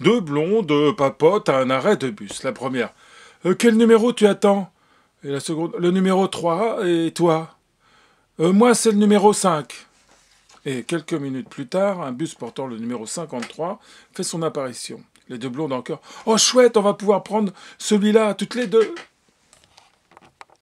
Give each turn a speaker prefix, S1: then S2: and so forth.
S1: Deux blondes papotent à un arrêt de bus. La première. Euh, quel numéro tu attends Et la seconde. Le numéro 3, et toi euh, Moi, c'est le numéro 5. Et quelques minutes plus tard, un bus portant le numéro 53 fait son apparition. Les deux blondes encore. Oh chouette, on va pouvoir prendre celui-là toutes les deux.